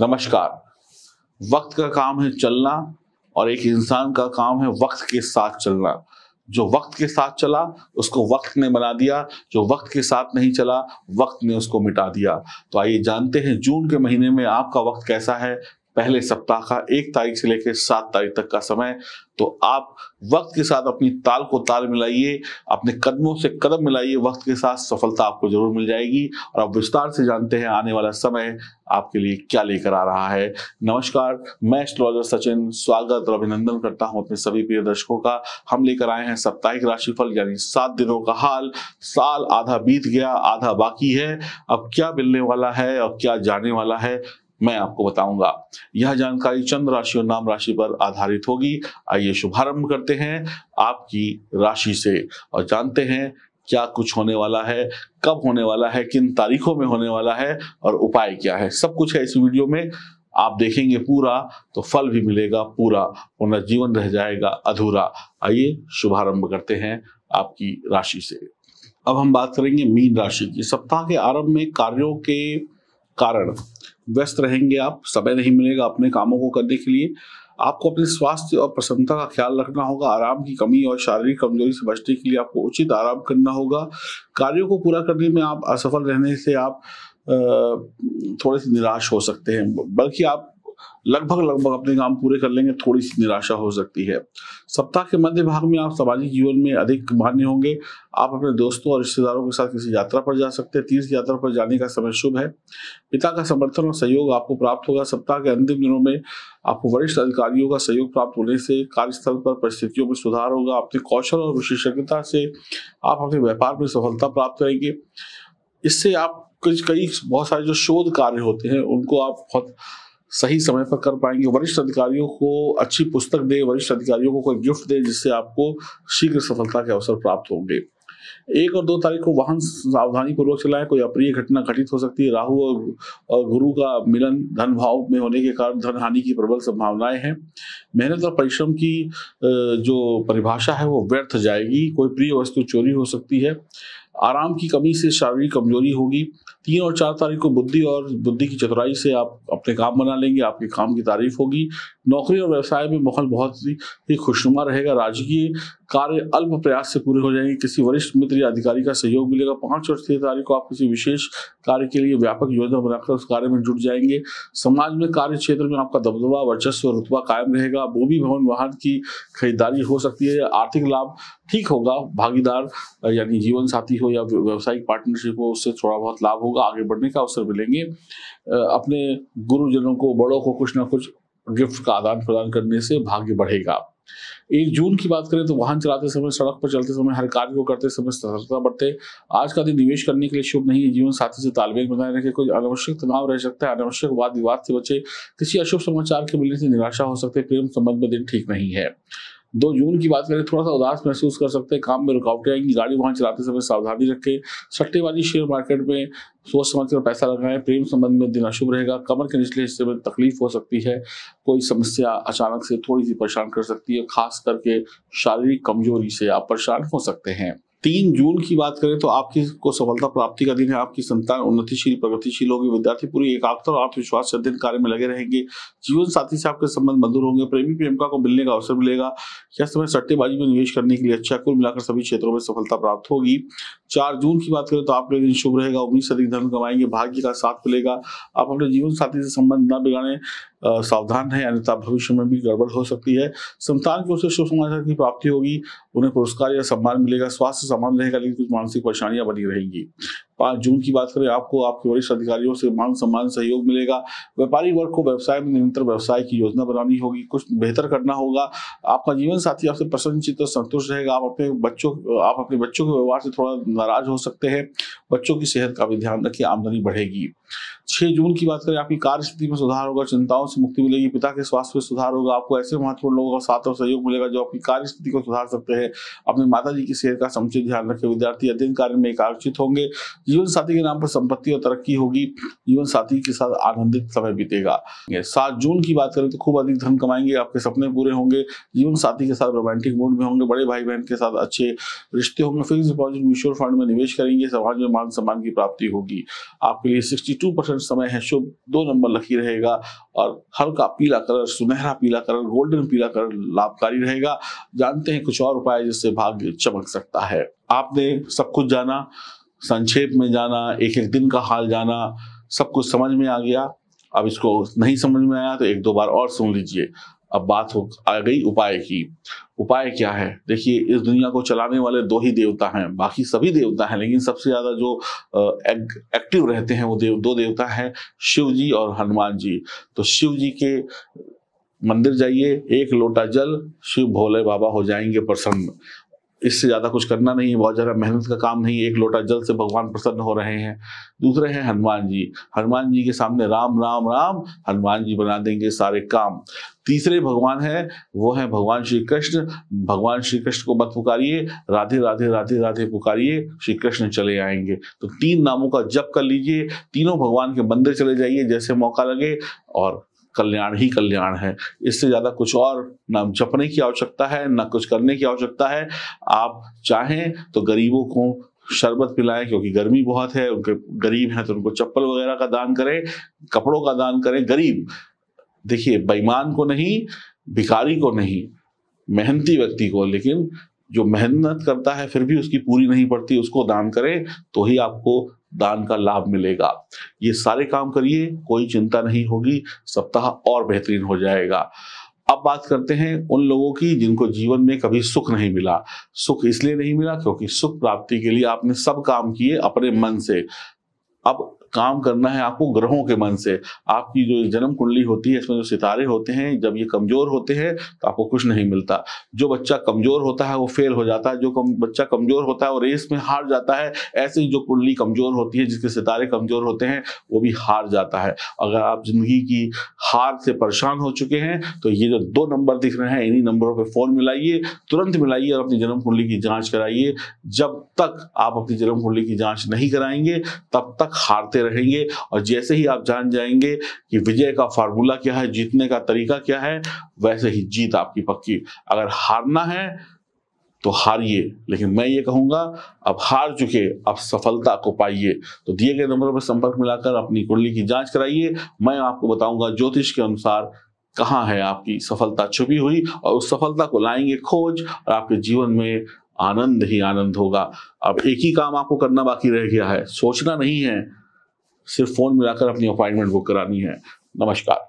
नमस्कार वक्त का काम है चलना और एक इंसान का काम है वक्त के साथ चलना जो वक्त के साथ चला उसको वक्त ने बना दिया जो वक्त के साथ नहीं चला वक्त ने उसको मिटा दिया तो आइए जानते हैं जून के महीने में आपका वक्त कैसा है पहले सप्ताह का एक तारीख से लेकर सात तारीख तक का समय तो आप वक्त के साथ अपनी ताल को ताल मिलाइए अपने कदमों से कदम मिलाइए वक्त के साथ सफलता आपको जरूर मिल जाएगी और आप विस्तार से जानते हैं आने वाला समय आपके लिए क्या लेकर आ रहा है नमस्कार मैं एस्ट्रोलॉजर सचिन स्वागत और अभिनंदन करता हूं अपने सभी प्रिय दर्शकों का हम लेकर आए हैं साप्ताहिक राशिफल यानी सात दिनों का हाल साल आधा बीत गया आधा बाकी है अब क्या मिलने वाला है और क्या जाने वाला है मैं आपको बताऊंगा यह जानकारी चंद्र राशि और नाम राशि पर आधारित होगी आइए शुभारंभ करते हैं आपकी राशि से और जानते हैं क्या कुछ होने वाला है कब होने वाला है किन तारीखों में होने वाला है और उपाय क्या है सब कुछ है इस वीडियो में आप देखेंगे पूरा तो फल भी मिलेगा पूरा पुनर्जीवन जीवन रह जाएगा अधूरा आइए शुभारंभ करते हैं आपकी राशि से अब हम बात करेंगे मीन राशि की सप्ताह के आरंभ में कार्यों के कारण व्यस्त रहेंगे आप समय नहीं मिलेगा अपने कामों को करने के लिए आपको अपने स्वास्थ्य और प्रसन्नता का ख्याल रखना होगा आराम की कमी और शारीरिक कमजोरी से बचने के लिए आपको उचित आराम करना होगा कार्यों को पूरा करने में आप असफल रहने से आप थोड़े से निराश हो सकते हैं बल्कि आप लगभग लगभग अपने काम पूरे कर लेंगे थोड़ी सी निराशा हो सकती है सप्ताह के मध्य भाग में आप सामाजिक जीवन में अधिक मान्य होंगे आप अपने दोस्तों और रिश्तेदारों के साथ किसी यात्रा पर जा सकते हैं तीर्थ यात्रा पर जाने का समय शुभ है पिता का समर्थन और सहयोग आपको प्राप्त होगा सप्ताह के अंतिम दिनों में आपको वरिष्ठ अधिकारियों का सहयोग प्राप्त होने से कार्यस्थल पर परिस्थितियों में सुधार होगा अपने कौशल और विशेषज्ञता से आप अपने व्यापार में सफलता प्राप्त करेंगे इससे आप कुछ कई बहुत सारे जो शोध कार्य होते हैं उनको आप बहुत सही समय पर कर पाएंगे वरिष्ठ अधिकारियों को अच्छी पुस्तक दे वरिष्ठ अधिकारियों को कोई गिफ्ट दे जिससे आपको शीघ्र सफलता के अवसर प्राप्त होंगे एक और दो तारीख को वाहन सावधानी पूर्वक चलाएं कोई अप्रिय घटना घटित हो सकती है राहु और गुरु का मिलन धन भाव में होने के कारण धन हानि की प्रबल संभावनाएं हैं मेहनत और परिश्रम की जो परिभाषा है वो व्यर्थ जाएगी कोई प्रिय वस्तु चोरी हो सकती है आराम की कमी से शारीरिक कमजोरी होगी तीन और चार तारीख को बुद्धि और बुद्धि की चतुराई से आप अपने काम बना लेंगे आपके काम की तारीफ होगी नौकरी और व्यवसाय में माहौल बहुत ही खुशनुमा रहेगा राजकीय कार्य अल्प प्रयास से पूरे हो जाएंगे किसी वरिष्ठ मित्र या अधिकारी का सहयोग मिलेगा पांच और छह तारीख को आप किसी विशेष कार्य के लिए व्यापक योजना बनाकर उस कार्य में जुट जाएंगे समाज में कार्य क्षेत्र में आपका दबदबा वर्चस्व और रुतबा कायम रहेगा भूमि भवन वाहन की खरीदारी हो सकती है आर्थिक लाभ ठीक होगा भागीदार यानी जीवन साथी हो या व्यवसायिक पार्टनरशिप हो उससे थोड़ा बहुत लाभ होगा आगे बढ़ने का अवसर मिलेंगे अपने गुरुजनों को बड़ों को कुछ ना कुछ गिफ्ट का आदान प्रदान करने से भाग्य बढ़ेगा एक जून की बात करें तो वाहन चलाते समय सड़क पर चलते समय हर कार्य को करते समय सतर्कता बरते आज का दिन निवेश करने के लिए शुभ नहीं है जीवन साथी से तालमेल बनाए रखे कोई अनावश्यक तनाव रह सकता है अनावश्यक वाद विवाद से बचे किसी अशुभ समाचार के मिलने से निराशा हो सकते प्रेम संबंध में दिन ठीक नहीं है दो जून की बात करें थोड़ा सा उदास महसूस कर सकते हैं काम में रुकावटें आएंगी गाड़ी वाहन चलाते समय सावधानी रखें सट्टेबाजी शेयर मार्केट में सोच समझ कर पैसा लगाएं प्रेम संबंध में दिन अशुभ रहेगा कमर के निचले हिस्से में तकलीफ हो सकती है कोई समस्या अचानक से थोड़ी सी परेशान कर सकती है खास करके शारीरिक कमजोरी से आप परेशान हो सकते हैं तीन जून की बात करें तो आपकी को सफलता प्राप्ति का दिन है आपकी संतान उन्नतिशील प्रगतिशील होगी विद्यार्थी पूरी एकाग्र और आत्मविश्वास से अध्ययन कार्य में लगे रहेंगे जीवन साथी से आपके संबंध मधुर होंगे प्रेमी प्रेमिका को मिलने का अवसर मिलेगा यह समय सट्टेबाजी में निवेश करने के लिए अच्छा कुल मिलाकर सभी क्षेत्रों में सफलता प्राप्त होगी चार जून की बात करें तो आपके दिन शुभ रहेगा उम्मीद से अधिक धन कमाएंगे भाग्य का साथ मिलेगा आप अपने जीवन साथी से संबंध न बिगाड़ें सावधान है अन्यथा भविष्य में भी गड़बड़ हो सकती है संतान की ओर से शुभ समाचार की प्राप्ति होगी उन्हें पुरस्कार या सम्मान मिलेगा स्वास्थ्य सम्मान रहेगा लेकिन कुछ मानसिक परेशानियां बनी रहेंगी पांच जून की बात करें आपको आपके वरिष्ठ अधिकारियों से मान सम्मान सहयोग मिलेगा व्यापारी वर्ग को व्यवसाय में निरंतर व्यवसाय की योजना बनानी होगी कुछ बेहतर करना होगा आपका जीवन साथी आपसे प्रसन्नचित और संतुष्ट रहेगा आप अपने बच्चों आप अपने बच्चों के व्यवहार से थोड़ा नाराज हो सकते हैं बच्चों की सेहत का भी ध्यान रखिए आमदनी बढ़ेगी छह जून की बात करें आपकी कार्य स्थिति में सुधार होगा चिंताओं से मुक्ति मिलेगी पिता के स्वास्थ्य में सुधार होगा आपको ऐसे महत्वपूर्ण लोगों का साथ और सहयोग मिलेगा जो आपकी कार्य स्थिति को सुधार सकते हैं अपने माता जी की सेहत का समुचित ध्यान रखें विद्यार्थी अध्ययन कार्य में एकाग्रचित होंगे जीवन साथी के नाम पर संपत्ति और तरक्की होगी जीवन साथी के साथ आनंदित समय बीतेगा सात जून की बात करें तो खूब अधिक धन कमाएंगे आपके सपने पूरे होंगे जीवन साथी के साथ रोमांटिक मूड में होंगे बड़े भाई बहन के साथ अच्छे रिश्ते होंगे फिक्स डिपॉजिट म्यूचुअल फंड में निवेश करेंगे समाज में मान सम्मान की प्राप्ति होगी आपके लिए सिक्सटी टू परसेंट समय है शुभ दो नंबर लकी रहेगा और हल्का पीला कलर सुनहरा पीला कलर गोल्डन पीला कलर लाभकारी रहेगा जानते हैं कुछ और उपाय जिससे भाग्य चमक सकता है आपने सब कुछ जाना संक्षेप में जाना एक एक दिन का हाल जाना सब कुछ समझ में आ गया अब इसको नहीं समझ में आया तो एक दो बार और सुन लीजिए अब बात हो आ गई उपाय की उपाय क्या है देखिए इस दुनिया को चलाने वाले दो ही देवता हैं बाकी सभी देवता हैं लेकिन सबसे ज्यादा जो एक, एक्टिव रहते हैं वो देव दो देवता हैं शिव जी और हनुमान जी तो शिव जी के मंदिर जाइए एक लोटा जल शिव भोले बाबा हो जाएंगे प्रसन्न इससे ज़्यादा कुछ करना नहीं है बहुत ज़्यादा मेहनत का काम नहीं है एक लोटा जल से भगवान प्रसन्न हो रहे हैं दूसरे हैं हनुमान जी हनुमान जी के सामने राम राम राम हनुमान जी बना देंगे सारे काम तीसरे भगवान है वो है भगवान श्री कृष्ण भगवान श्री कृष्ण को मत पुकारिए राधे राधे राधे राधे पुकारिए श्री कृष्ण चले आएंगे तो तीन नामों का जप कर लीजिए तीनों भगवान के मंदिर चले जाइए जैसे मौका लगे और कल्याण ही कल्याण है इससे ज़्यादा कुछ और न जपने की आवश्यकता है न कुछ करने की आवश्यकता है आप चाहें तो गरीबों को शरबत पिलाएं क्योंकि गर्मी बहुत है उनके गरीब हैं तो उनको चप्पल वगैरह का दान करें कपड़ों का दान करें गरीब देखिए बेईमान को नहीं भिखारी को नहीं मेहनती व्यक्ति को लेकिन जो मेहनत करता है फिर भी उसकी पूरी नहीं पड़ती उसको दान करें तो ही आपको दान का लाभ मिलेगा ये सारे काम करिए कोई चिंता नहीं होगी सप्ताह और बेहतरीन हो जाएगा अब बात करते हैं उन लोगों की जिनको जीवन में कभी सुख नहीं मिला सुख इसलिए नहीं मिला क्योंकि सुख प्राप्ति के लिए आपने सब काम किए अपने मन से अब काम करना है आपको ग्रहों के मन से आपकी जो जन्म कुंडली होती है इसमें जो सितारे होते हैं जब ये कमजोर होते हैं तो आपको कुछ नहीं मिलता जो बच्चा कमजोर होता है वो फेल हो जाता है जो कम, बच्चा कमजोर होता है वो रेस में हार जाता है ऐसे ही जो कुंडली कमजोर होती है जिसके सितारे कमजोर होते हैं वो भी हार जाता है अगर आप जिंदगी की हार से परेशान हो चुके हैं तो ये जो दो नंबर दिख रहे हैं इन्हीं नंबरों पर फोन मिलाइए तुरंत मिलाइए और अपनी जन्म कुंडली की जाँच कराइए जब तक आप अपनी जन्म कुंडली की जाँच नहीं कराएंगे तब तक हारते रहेंगे और जैसे ही आप जान जाएंगे कि विजय का फार्मूला क्या है जीतने का तरीका क्या है वैसे ही जीत आपकी पक्की अगर हारना है तो हारिए लेकिन मैं ये कहूंगा अब हार चुके अब सफलता को पाइए तो दिए गए नंबरों पर संपर्क मिलाकर अपनी कुंडली की जांच कराइए मैं आपको बताऊंगा ज्योतिष के अनुसार कहाँ है आपकी सफलता छुपी हुई और उस सफलता को लाएंगे खोज और आपके जीवन में आनंद ही आनंद होगा अब एक ही काम आपको करना बाकी रह गया है सोचना नहीं है सिर्फ फ़ोन मिलाकर अपनी अपॉइंटमेंट बुक करानी है नमस्कार